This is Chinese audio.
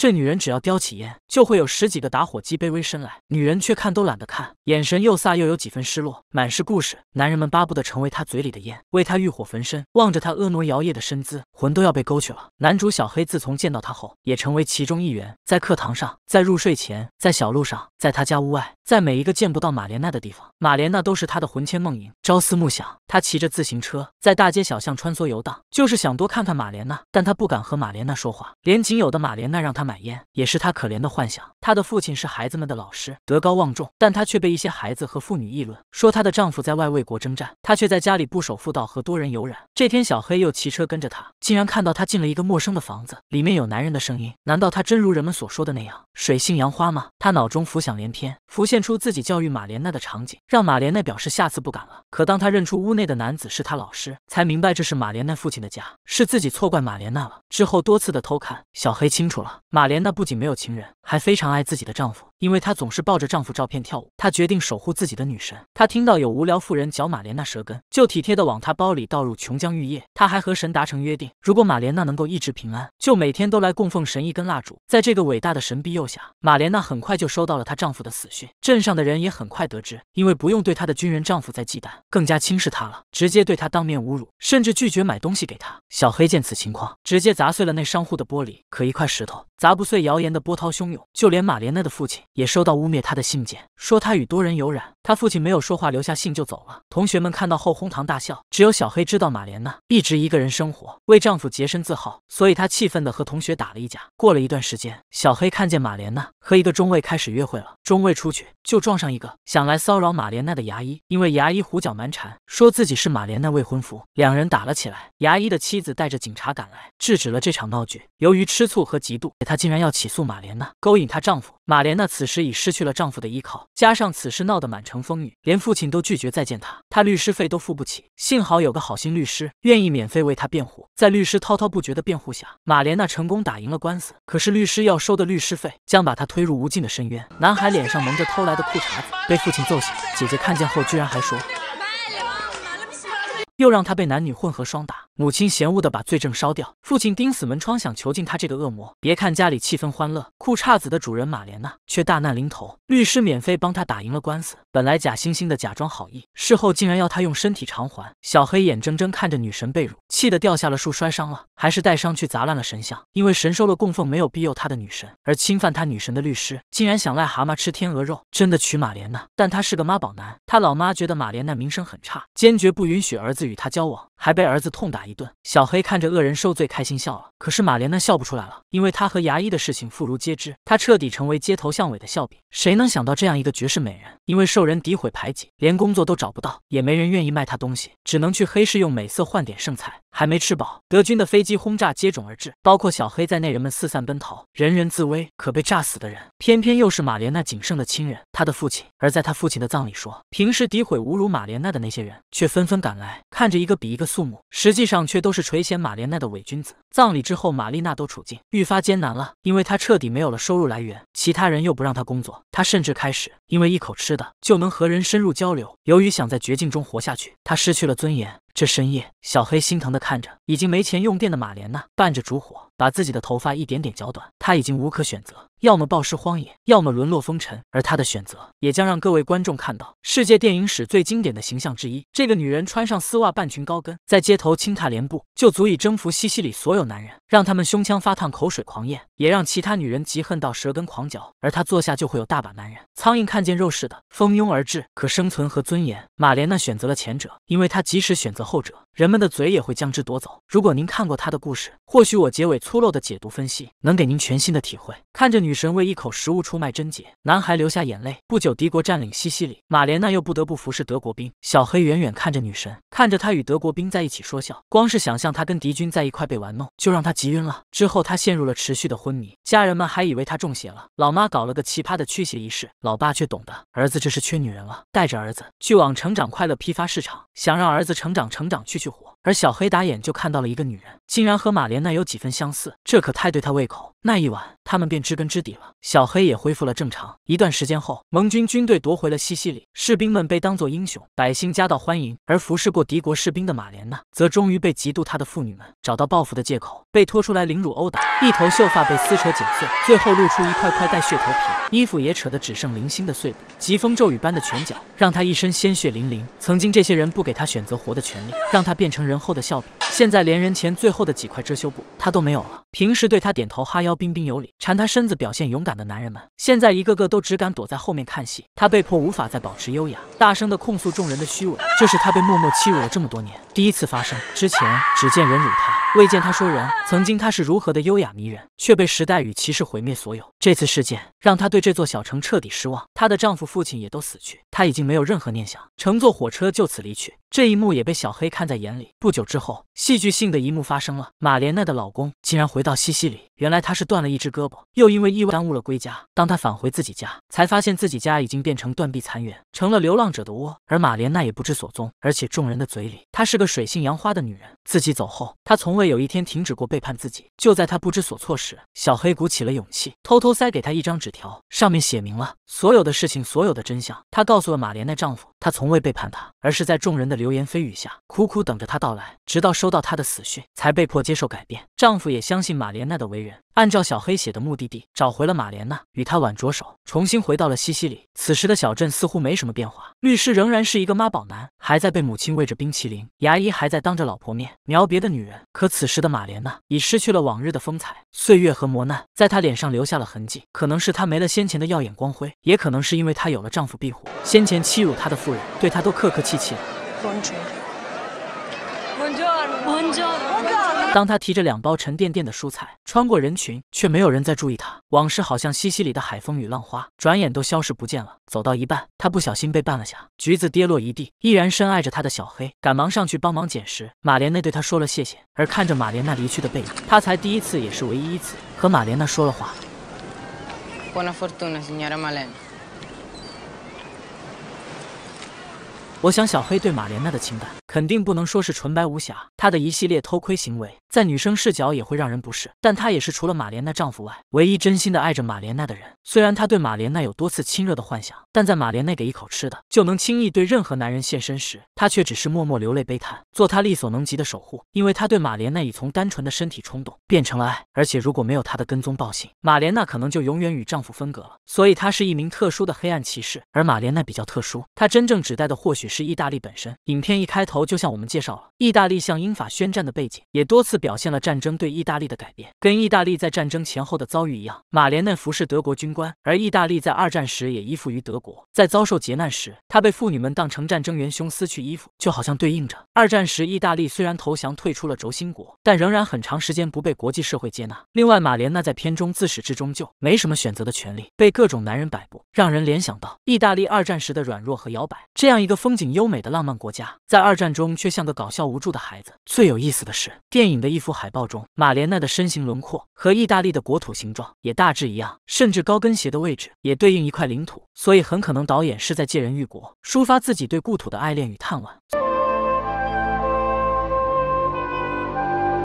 这女人只要叼起烟，就会有十几个打火机卑微伸来，女人却看都懒得看，眼神又飒又有几分失落，满是故事。男人们巴不得成为她嘴里的烟，为她欲火焚身。望着她婀娜摇曳的身姿，魂都要被勾去了。男主小黑自从见到她后，也成为其中一员。在课堂上，在入睡前，在小路上，在他家屋外，在每一个见不到马莲娜的地方，马莲娜都是他的魂牵梦萦、朝思暮想。他骑着自行车在大街小巷穿梭游荡，就是想多看看马莲娜，但他不敢和马莲娜说话，连仅有的马莲娜让他。买烟也是他可怜的幻想。他的父亲是孩子们的老师，德高望重，但他却被一些孩子和妇女议论，说他的丈夫在外为国征战，他却在家里不守妇道和多人有染。这天，小黑又骑车跟着他，竟然看到他进了一个陌生的房子，里面有男人的声音。难道他真如人们所说的那样水性杨花吗？他脑中浮想联翩，浮现出自己教育马莲娜的场景，让马莲娜表示下次不敢了。可当他认出屋内的男子是他老师，才明白这是马莲娜父亲的家，是自己错怪马莲娜了。之后多次的偷看，小黑清楚了马。玛莲娜不仅没有情人，还非常爱自己的丈夫。因为她总是抱着丈夫照片跳舞，她决定守护自己的女神。她听到有无聊妇人嚼马莲娜舌根，就体贴地往她包里倒入琼浆玉液。她还和神达成约定，如果马莲娜能够一直平安，就每天都来供奉神一根蜡烛。在这个伟大的神庇佑下，马莲娜很快就收到了她丈夫的死讯。镇上的人也很快得知，因为不用对她的军人丈夫再忌惮，更加轻视她了，直接对她当面侮辱，甚至拒绝买东西给她。小黑见此情况，直接砸碎了那商户的玻璃。可一块石头砸不碎谣言的波涛汹涌，就连马莲娜的父亲。也收到污蔑他的信件，说他与多人有染。他父亲没有说话，留下信就走了。同学们看到后哄堂大笑。只有小黑知道马莲娜一直一个人生活，为丈夫洁身自好，所以她气愤地和同学打了一架。过了一段时间，小黑看见马莲娜和一个中尉开始约会了。中尉出去就撞上一个想来骚扰马莲娜的牙医，因为牙医胡搅蛮缠，说自己是马莲娜未婚夫，两人打了起来。牙医的妻子带着警察赶来，制止了这场闹剧。由于吃醋和嫉妒，他竟然要起诉马莲娜勾引她丈夫。马莲娜此时已失去了丈夫的依靠，加上此事闹得满城风雨，连父亲都拒绝再见她，她律师费都付不起。幸好有个好心律师愿意免费为她辩护，在律师滔滔不绝的辩护下，马莲娜成功打赢了官司。可是律师要收的律师费将把她推入无尽的深渊。男孩脸上蒙着偷来的裤衩子，被父亲揍醒，姐姐看见后居然还说。又让他被男女混合双打，母亲嫌恶的把罪证烧掉，父亲钉死门窗想囚禁他这个恶魔。别看家里气氛欢乐，裤衩子的主人马莲娜却大难临头。律师免费帮他打赢了官司，本来假惺惺的假装好意，事后竟然要他用身体偿还。小黑眼睁睁看着女神被辱，气得掉下了树摔伤了，还是带伤去砸烂了神像。因为神收了供奉没有庇佑他的女神，而侵犯他女神的律师竟然想癞蛤蟆吃天鹅肉，真的娶马莲娜，但他是个妈宝男，他老妈觉得马莲娜名声很差，坚决不允许儿子。与他交往。还被儿子痛打一顿。小黑看着恶人受罪，开心笑了。可是马莲娜笑不出来了，因为她和牙医的事情妇孺皆知，她彻底成为街头巷尾的笑柄。谁能想到这样一个绝世美人，因为受人诋毁排挤，连工作都找不到，也没人愿意卖她东西，只能去黑市用美色换点剩菜。还没吃饱，德军的飞机轰炸接踵而至，包括小黑在内，人们四散奔逃，人人自危。可被炸死的人，偏偏又是马莲娜仅剩的亲人，她的父亲。而在他父亲的葬礼上，平时诋毁侮辱马莲娜的那些人，却纷纷赶来，看着一个比一个。父母实际上却都是垂涎马莲娜的伪君子。葬礼之后，玛丽娜都处境愈发艰难了，因为她彻底没有了收入来源，其他人又不让她工作。她甚至开始因为一口吃的就能和人深入交流。由于想在绝境中活下去，她失去了尊严。这深夜，小黑心疼地看着已经没钱用电的马莲娜，伴着烛火，把自己的头发一点点绞短。他已经无可选择，要么暴尸荒野，要么沦落风尘。而他的选择，也将让各位观众看到世界电影史最经典的形象之一。这个女人穿上丝袜、半裙、高跟，在街头轻踏莲步，就足以征服西西里所有男人，让他们胸腔发烫、口水狂咽，也让其他女人嫉恨到舌根狂嚼。而她坐下，就会有大把男人，苍蝇看见肉似的蜂拥而至。可生存和尊严，马莲娜选择了前者，因为她即使选择。后者，人们的嘴也会将之夺走。如果您看过他的故事，或许我结尾粗陋的解读分析能给您全新的体会。看着女神为一口食物出卖贞洁，男孩流下眼泪。不久，敌国占领西西里，马莲娜又不得不服侍德国兵。小黑远远看着女神，看着她与德国兵在一起说笑，光是想象她跟敌军在一块被玩弄，就让他急晕了。之后，他陷入了持续的昏迷，家人们还以为他中邪了，老妈搞了个奇葩的驱邪仪式，老爸却懂得，儿子这是缺女人了，带着儿子去往成长快乐批发市场，想让儿子成长。成长去去火。而小黑打眼就看到了一个女人，竟然和马莲娜有几分相似，这可太对他胃口。那一晚，他们便知根知底了。小黑也恢复了正常。一段时间后，盟军军队夺回了西西里，士兵们被当作英雄，百姓夹道欢迎。而服侍过敌国士兵的马莲娜，则终于被嫉妒她的妇女们找到报复的借口，被拖出来凌辱殴打，一头秀发被撕扯剪碎，最后露出一块块带血头皮，衣服也扯得只剩零星的碎布。疾风骤雨般的拳脚，让他一身鲜血淋淋。曾经这些人不给他选择活的权利，让他变成人。人后的笑柄，现在连人前最后的几块遮羞布他都没有了。平时对他点头哈腰、彬彬有礼、缠他身子、表现勇敢的男人们，现在一个个都只敢躲在后面看戏。他被迫无法再保持优雅，大声的控诉众人的虚伪。这是他被默默欺辱了这么多年。第一次发生之前，只见人辱他，未见他说人。曾经他是如何的优雅迷人，却被时代与歧视毁灭所有。这次事件让她对这座小城彻底失望，她的丈夫、父亲也都死去，她已经没有任何念想，乘坐火车就此离去。这一幕也被小黑看在眼里。不久之后，戏剧性的一幕发生了，马莲奈的老公竟然回到西西里。原来他是断了一只胳膊，又因为意外耽误了归家。当他返回自己家，才发现自己家已经变成断壁残垣，成了流浪者的窝，而马莲奈也不知所踪。而且众人的嘴里，她是个。水性杨花的女人，自己走后，她从未有一天停止过背叛自己。就在她不知所措时，小黑鼓起了勇气，偷偷塞给她一张纸条，上面写明了所有的事情，所有的真相。他告诉了马莲的丈夫。她从未背叛他，而是在众人的流言蜚语下苦苦等着他到来，直到收到他的死讯，才被迫接受改变。丈夫也相信马莲娜的为人，按照小黑写的目的地找回了马莲娜，与她挽着手重新回到了西西里。此时的小镇似乎没什么变化，律师仍然是一个妈宝男，还在被母亲喂着冰淇淋，牙医还在当着老婆面瞄别的女人。可此时的马莲娜已失去了往日的风采，岁月和磨难在她脸上留下了痕迹。可能是她没了先前的耀眼光辉，也可能是因为她有了丈夫庇护，先前欺辱她的父。对他都客客气气了。当他提着两包沉甸甸的蔬菜穿过人群，却没有人再注意他。往事好像西西里的海风与浪花，转眼都消失不见了。走到一半，他不小心被绊了下，橘子跌落一地。依然深爱着他的小黑，赶忙上去帮忙捡拾。马莲娜对他说了谢谢，而看着马莲娜离去的背影，他才第一次，也是唯一一次和马莲娜说了话。我想，小黑对马莲娜的情感。肯定不能说是纯白无瑕，他的一系列偷窥行为，在女生视角也会让人不适。但他也是除了马莲娜丈夫外，唯一真心的爱着马莲娜的人。虽然他对马莲娜有多次亲热的幻想，但在马莲娜给一口吃的就能轻易对任何男人现身时，他却只是默默流泪悲叹，做他力所能及的守护。因为他对马莲娜已从单纯的身体冲动变成了爱。而且如果没有他的跟踪报信，马莲娜可能就永远与丈夫分隔了。所以，他是一名特殊的黑暗骑士，而马莲娜比较特殊，她真正指代的或许是意大利本身。影片一开头。就向我们介绍了意大利向英法宣战的背景，也多次表现了战争对意大利的改变。跟意大利在战争前后的遭遇一样，马莲娜服侍德国军官，而意大利在二战时也依附于德国。在遭受劫难时，她被妇女们当成战争元凶，撕去衣服，就好像对应着二战时意大利虽然投降退出了轴心国，但仍然很长时间不被国际社会接纳。另外，马莲娜在片中自始至终就没什么选择的权利，被各种男人摆布，让人联想到意大利二战时的软弱和摇摆。这样一个风景优美的浪漫国家，在二战。中却像个搞笑无助的孩子。最有意思的是，电影的一幅海报中，马莲娜的身形轮廓和意大利的国土形状也大致一样，甚至高跟鞋的位置也对应一块领土，所以很可能导演是在借人喻国，抒发自己对故土的爱恋与探望。